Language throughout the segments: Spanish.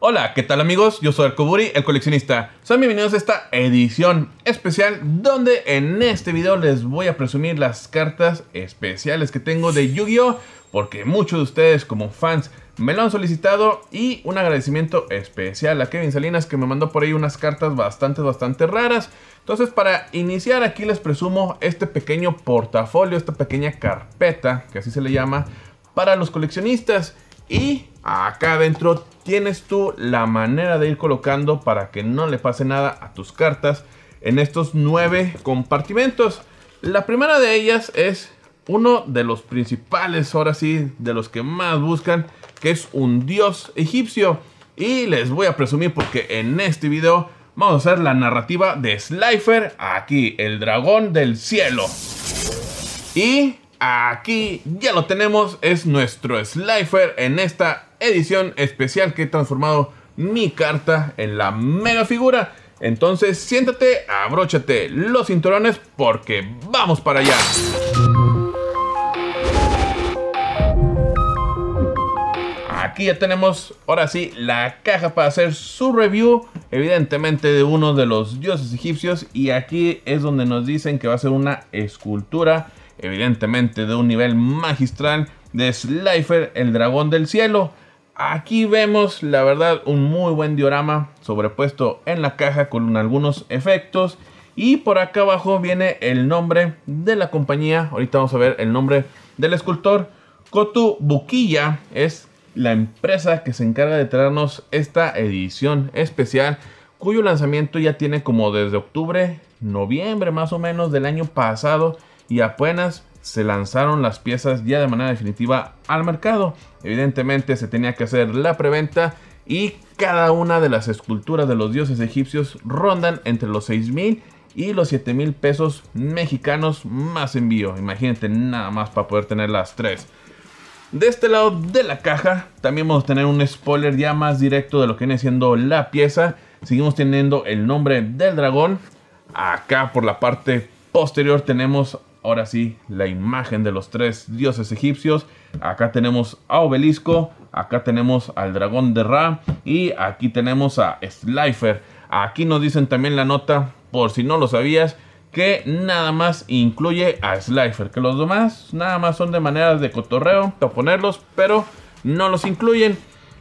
Hola, ¿qué tal amigos? Yo soy Arcoburi, el coleccionista. Sean bienvenidos a esta edición especial donde en este video les voy a presumir las cartas especiales que tengo de Yu-Gi-Oh! Porque muchos de ustedes como fans me lo han solicitado y un agradecimiento especial a Kevin Salinas que me mandó por ahí unas cartas bastante, bastante raras. Entonces para iniciar aquí les presumo este pequeño portafolio, esta pequeña carpeta, que así se le llama, para los coleccionistas y Acá adentro tienes tú la manera de ir colocando para que no le pase nada a tus cartas en estos nueve compartimentos. La primera de ellas es uno de los principales, ahora sí, de los que más buscan, que es un dios egipcio. Y les voy a presumir porque en este video vamos a hacer la narrativa de Slifer, aquí, el dragón del cielo. Y aquí ya lo tenemos, es nuestro Slifer en esta edición especial que he transformado mi carta en la mega figura. Entonces siéntate, abróchate los cinturones porque vamos para allá. Aquí ya tenemos, ahora sí, la caja para hacer su review, evidentemente de uno de los dioses egipcios. Y aquí es donde nos dicen que va a ser una escultura, evidentemente de un nivel magistral de Slifer, el dragón del cielo. Aquí vemos, la verdad, un muy buen diorama sobrepuesto en la caja con algunos efectos. Y por acá abajo viene el nombre de la compañía. Ahorita vamos a ver el nombre del escultor. Kotu Buquilla es la empresa que se encarga de traernos esta edición especial cuyo lanzamiento ya tiene como desde octubre, noviembre más o menos del año pasado y apenas se lanzaron las piezas ya de manera definitiva al mercado. Evidentemente se tenía que hacer la preventa y cada una de las esculturas de los dioses egipcios rondan entre los 6000 y los 7000 mil pesos mexicanos más envío. Imagínate nada más para poder tener las tres. De este lado de la caja también vamos a tener un spoiler ya más directo de lo que viene siendo la pieza. Seguimos teniendo el nombre del dragón. Acá por la parte posterior tenemos ahora sí, la imagen de los tres dioses egipcios. Acá tenemos a Obelisco, acá tenemos al dragón de Ra y aquí tenemos a Slifer. Aquí nos dicen también la nota, por si no lo sabías, que nada más incluye a Slifer, que los demás nada más son de maneras de cotorreo, para ponerlos, pero no los incluyen.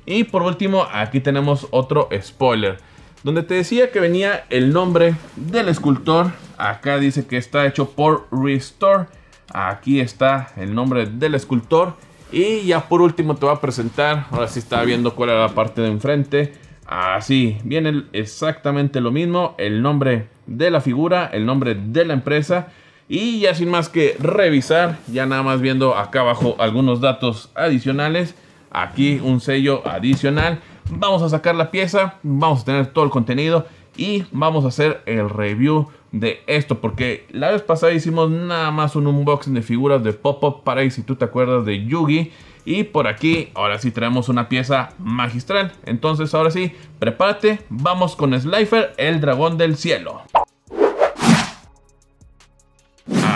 Y por último, aquí tenemos otro spoiler, donde te decía que venía el nombre del escultor Acá dice que está hecho por Restore. Aquí está el nombre del escultor. Y ya por último te va a presentar. Ahora sí está viendo cuál era la parte de enfrente. Así, viene exactamente lo mismo. El nombre de la figura, el nombre de la empresa. Y ya sin más que revisar, ya nada más viendo acá abajo algunos datos adicionales. Aquí un sello adicional. Vamos a sacar la pieza, vamos a tener todo el contenido y vamos a hacer el review de esto. Porque la vez pasada hicimos nada más un unboxing de figuras de Pop-Up para si tú te acuerdas de Yugi. Y por aquí, ahora sí traemos una pieza magistral. Entonces, ahora sí, prepárate, vamos con Slifer, el dragón del cielo.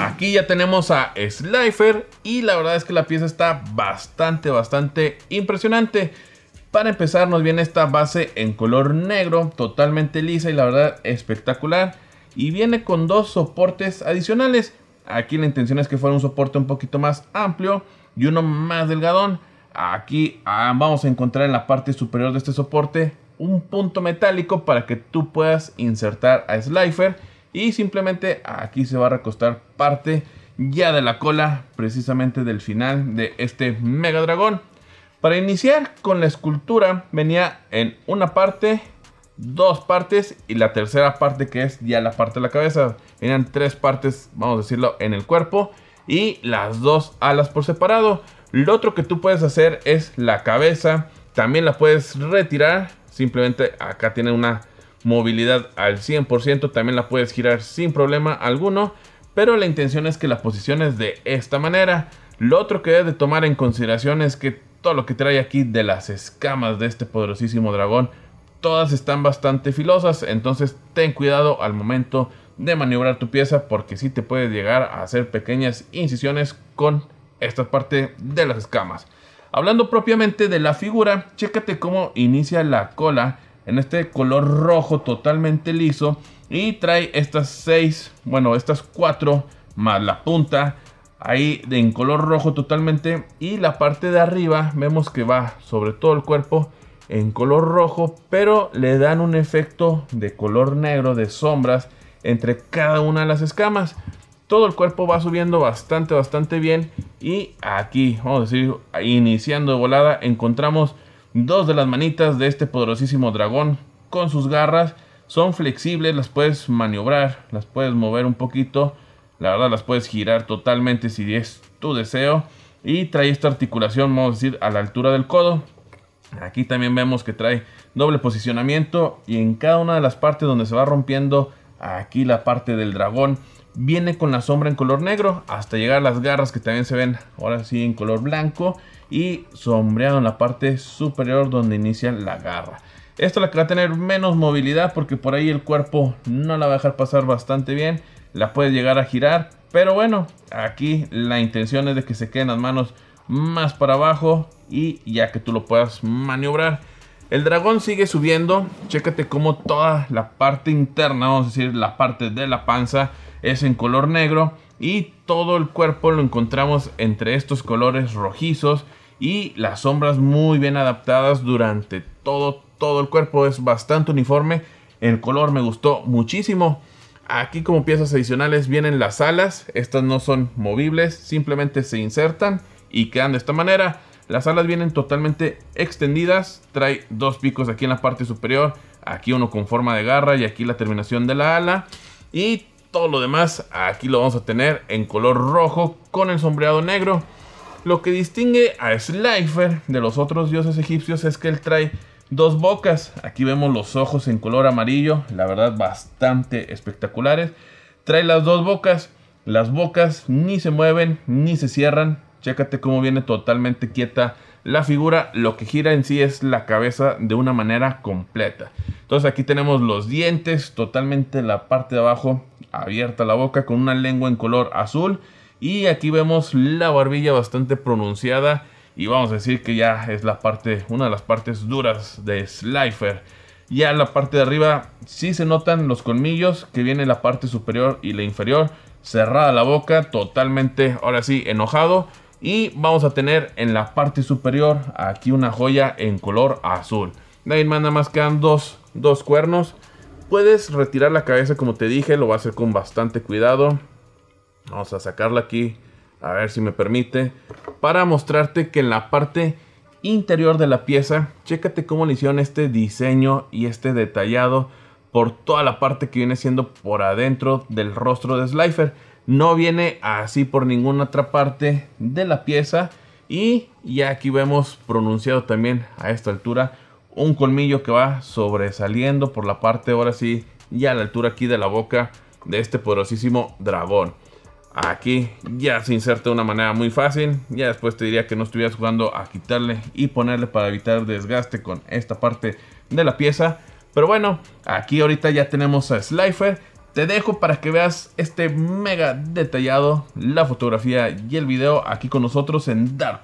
Aquí ya tenemos a Slifer y la verdad es que la pieza está bastante, bastante impresionante. Para empezar nos viene esta base en color negro, totalmente lisa y la verdad espectacular y viene con dos soportes adicionales. Aquí la intención es que fuera un soporte un poquito más amplio y uno más delgadón. Aquí ah, vamos a encontrar en la parte superior de este soporte un punto metálico para que tú puedas insertar a Slifer y simplemente aquí se va a recostar parte ya de la cola precisamente del final de este mega dragón. Para iniciar con la escultura venía en una parte dos partes y la tercera parte que es ya la parte de la cabeza. Eran tres partes, vamos a decirlo, en el cuerpo y las dos alas por separado. Lo otro que tú puedes hacer es la cabeza, también la puedes retirar, simplemente acá tiene una movilidad al 100%, también la puedes girar sin problema alguno, pero la intención es que la posiciones de esta manera. Lo otro que debes de tomar en consideración es que todo lo que trae aquí de las escamas de este poderosísimo dragón todas están bastante filosas, entonces ten cuidado al momento de maniobrar tu pieza porque si te puedes llegar a hacer pequeñas incisiones con esta parte de las escamas. Hablando propiamente de la figura, chécate cómo inicia la cola en este color rojo totalmente liso y trae estas seis, bueno, estas cuatro más la punta ahí en color rojo totalmente y la parte de arriba vemos que va sobre todo el cuerpo en color rojo, pero le dan un efecto de color negro de sombras entre cada una de las escamas. Todo el cuerpo va subiendo bastante, bastante bien. Y aquí, vamos a decir, iniciando de volada, encontramos dos de las manitas de este poderosísimo dragón con sus garras. Son flexibles, las puedes maniobrar, las puedes mover un poquito. La verdad, las puedes girar totalmente si es tu deseo. Y trae esta articulación, vamos a decir, a la altura del codo Aquí también vemos que trae doble posicionamiento y en cada una de las partes donde se va rompiendo aquí la parte del dragón viene con la sombra en color negro hasta llegar a las garras que también se ven ahora sí en color blanco y sombreado en la parte superior donde inicia la garra. Esto la que va a tener menos movilidad porque por ahí el cuerpo no la va a dejar pasar bastante bien, la puede llegar a girar, pero bueno, aquí la intención es de que se queden las manos más para abajo y ya que tú lo puedas maniobrar. El dragón sigue subiendo, chécate cómo toda la parte interna, vamos a decir la parte de la panza, es en color negro y todo el cuerpo lo encontramos entre estos colores rojizos y las sombras muy bien adaptadas durante todo, todo el cuerpo, es bastante uniforme, el color me gustó muchísimo. Aquí como piezas adicionales vienen las alas, estas no son movibles, simplemente se insertan y quedan de esta manera. Las alas vienen totalmente extendidas, trae dos picos aquí en la parte superior, aquí uno con forma de garra y aquí la terminación de la ala. Y todo lo demás aquí lo vamos a tener en color rojo con el sombreado negro. Lo que distingue a Slifer de los otros dioses egipcios es que él trae dos bocas. Aquí vemos los ojos en color amarillo, la verdad bastante espectaculares. Trae las dos bocas, las bocas ni se mueven ni se cierran, Chécate cómo viene totalmente quieta la figura. Lo que gira en sí es la cabeza de una manera completa. Entonces aquí tenemos los dientes, totalmente la parte de abajo abierta la boca con una lengua en color azul. Y aquí vemos la barbilla bastante pronunciada y vamos a decir que ya es la parte, una de las partes duras de Slifer. Ya la parte de arriba sí se notan los colmillos que viene la parte superior y la inferior. Cerrada la boca, totalmente, ahora sí, enojado. Y vamos a tener en la parte superior aquí una joya en color azul. De ahí nada más quedan dos, dos cuernos. Puedes retirar la cabeza como te dije, lo va a hacer con bastante cuidado. Vamos a sacarla aquí, a ver si me permite. Para mostrarte que en la parte interior de la pieza, chécate cómo le hicieron este diseño y este detallado por toda la parte que viene siendo por adentro del rostro de Slifer. No viene así por ninguna otra parte de la pieza. Y ya aquí vemos pronunciado también a esta altura un colmillo que va sobresaliendo por la parte ahora sí ya a la altura aquí de la boca de este poderosísimo dragón. Aquí ya se inserta de una manera muy fácil. Ya después te diría que no estuvieras jugando a quitarle y ponerle para evitar desgaste con esta parte de la pieza. Pero bueno, aquí ahorita ya tenemos a Slifer te dejo para que veas este mega detallado, la fotografía y el video aquí con nosotros en Dark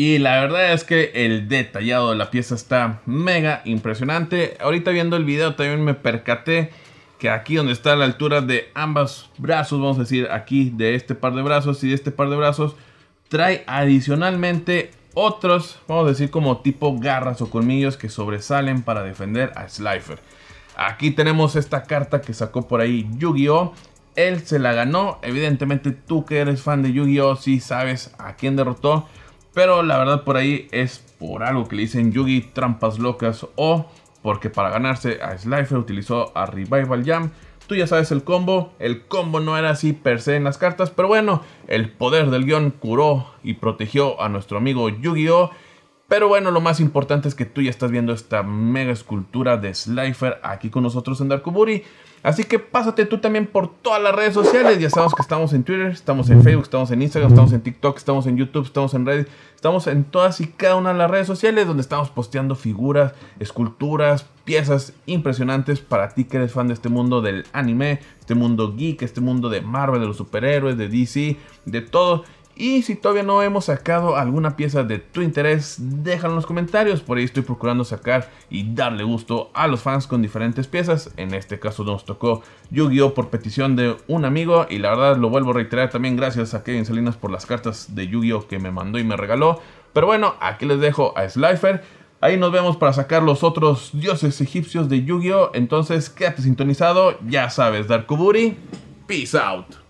Y la verdad es que el detallado de la pieza está mega impresionante. Ahorita viendo el video también me percaté que aquí donde está la altura de ambos brazos, vamos a decir aquí de este par de brazos y de este par de brazos, trae adicionalmente otros, vamos a decir como tipo garras o colmillos que sobresalen para defender a Slifer. Aquí tenemos esta carta que sacó por ahí Yu-Gi-Oh! Él se la ganó, evidentemente tú que eres fan de Yu-Gi-Oh! si sí sabes a quién derrotó. Pero la verdad por ahí es por algo que le dicen Yugi trampas locas o porque para ganarse a Slifer utilizó a Revival Jam. Tú ya sabes el combo, el combo no era así per se en las cartas, pero bueno, el poder del guión curó y protegió a nuestro amigo Yugi gi oh Pero bueno, lo más importante es que tú ya estás viendo esta mega escultura de Slifer aquí con nosotros en Darkuburi. Así que pásate tú también por todas las redes sociales. Ya sabemos que estamos en Twitter, estamos en Facebook, estamos en Instagram, estamos en TikTok, estamos en YouTube, estamos en Reddit. Estamos en todas y cada una de las redes sociales donde estamos posteando figuras, esculturas, piezas impresionantes para ti que eres fan de este mundo del anime, este mundo geek, este mundo de Marvel, de los superhéroes, de DC, de todo. Y si todavía no hemos sacado alguna pieza de tu interés, déjalo en los comentarios. Por ahí estoy procurando sacar y darle gusto a los fans con diferentes piezas. En este caso nos tocó Yu-Gi-Oh! por petición de un amigo. Y la verdad lo vuelvo a reiterar también gracias a Kevin Salinas por las cartas de Yu-Gi-Oh! que me mandó y me regaló. Pero bueno, aquí les dejo a Slifer. Ahí nos vemos para sacar los otros dioses egipcios de Yu-Gi-Oh! Entonces quédate sintonizado, ya sabes, Darkuburi. Peace out.